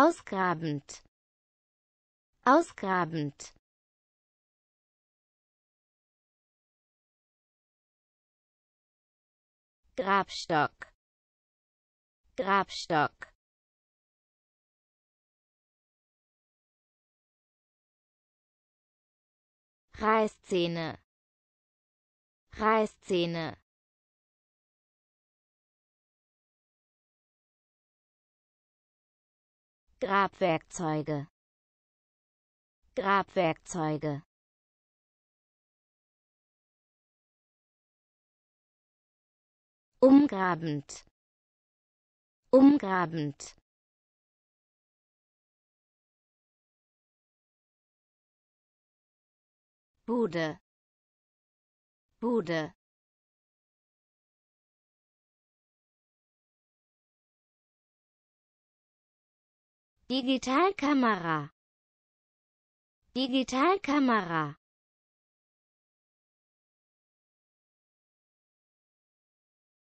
ausgrabend ausgrabend Grabstock Grabstock Reißzähne Reißzähne Grabwerkzeuge Grabwerkzeuge umgrabend umgrabend Bude Bude Digitalkamera Digitalkamera